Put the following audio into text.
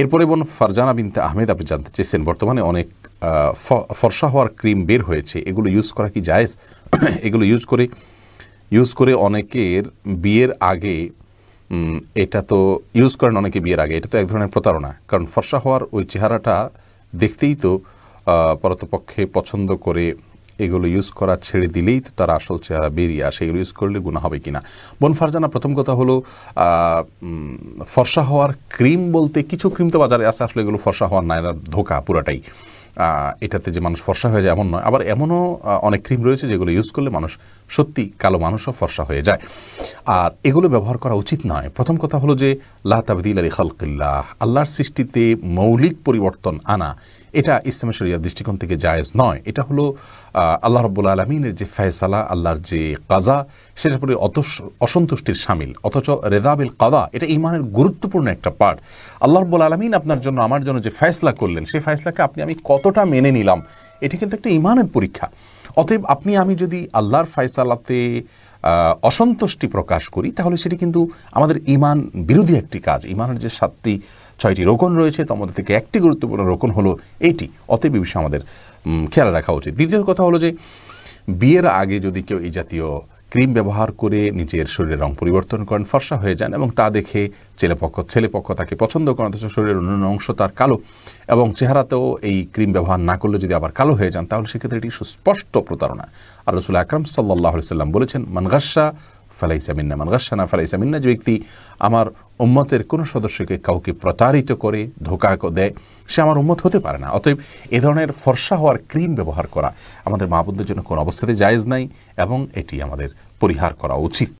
এরপরে বোন ফারজানা বিনতে আহমেদ আপনি জানতে চেয়েছেন বর্তমানে অনেক ফর্সা হওয়ার ক্রিম বের হয়েছে এগুলো ইউজ করা কি জায়েজ এগুলো ইউজ করে ইউজ করে অনেকের বিয়ের আগে এটা তো ইউজ করেন অনেকে বিয়ের আগে এটা তো এক ধরনের প্রতারণা কারণ ফর্সা হওয়ার ওই চেহারাটা দেখতেই তো পরতপক্ষে পছন্দ করে এগুলো ইউজ করা ছেড়ে দিলেই তো তার আসল চেহারা বেরিয়ে আসে এগুলো ইউজ করলে গুণা হবে কিনা বোন ফারজানা প্রথম কথা হলো ফর্সা হওয়ার ক্রিম বলতে কিছু ক্রিম তো বাজারে আছে আসলে এগুলো ফর্সা হওয়ার না এরা ধোকা পুরাটাই এটাতে যে মানুষ ফর্সা হয়ে যায় এমন নয় আবার এমনও অনেক ক্রিম রয়েছে যেগুলো ইউজ করলে মানুষ সত্যি কালো মানুষও ফর্সা হয়ে যায় আর এগুলো ব্যবহার করা উচিত নয় প্রথম কথা হলো যে লাহ তাবদিল আলী খালকিল্লাহ আল্লাহর সৃষ্টিতে মৌলিক পরিবর্তন আনা এটা ইসলামের শরিয়ার দৃষ্টিকোণ থেকে জায়েজ নয় এটা হলো আল্লাহ রব্বুল আলমিনের যে ফেসালা আল্লাহর যে কাজা সেটা পরে অত অসন্তুষ্টির সামিল অথচ রেদাবিল কাদা এটা ইমানের গুরুত্বপূর্ণ একটা পার্ট আল্লাহ রব্বুল আলমিন আপনার জন্য আমার জন্য যে ফেসলা করলেন সেই ফেসলাকে আপনি আমি কত কতটা মেনে নিলাম এটি কিন্তু একটা ইমানের পরীক্ষা অতএব আপনি আমি যদি আল্লাহর ফয়সালাতে অসন্তুষ্টি প্রকাশ করি তাহলে সেটি কিন্তু আমাদের ইমান বিরোধী একটি কাজ ইমানের যে সাতটি ছয়টি রোকন রয়েছে তার মধ্যে থেকে একটি গুরুত্বপূর্ণ রোকন হলো এইটি অতএব বিষয়ে আমাদের খেয়াল রাখা উচিত দ্বিতীয় কথা হলো যে বিয়ের আগে যদি কেউ এই জাতীয় ক্রিম ব্যবহার করে নিজের শরীরের রং পরিবর্তন করেন ফর্সা হয়ে যান এবং তা দেখে ছেলেপক্ষ ছেলেপক্ষ তাকে পছন্দ করেন অথচ শরীরের অন্যান্য অংশ তার কালো এবং চেহারাতেও এই ক্রিম ব্যবহার না করলে যদি আবার কালো হয়ে যান তাহলে সেক্ষেত্রে এটি সুস্পষ্ট প্রতারণা আর রসুল আকরম সাল্লাহ সাল্লাম বলেছেন মানগাসা ফালাইসা মিন্না মান গাসানা ফালাইসা মিন্না যে ব্যক্তি আমার উম্মতের কোনো সদস্যকে কাউকে প্রতারিত করে ধোকা দেয় সে আমার উম্মত হতে পারে না অতএব এ ধরনের ফর্সা হওয়ার ক্রিম ব্যবহার করা আমাদের মাহবুদদের জন্য কোনো অবস্থাতে জায়েজ নাই এবং এটি আমাদের পরিহার করা উচিত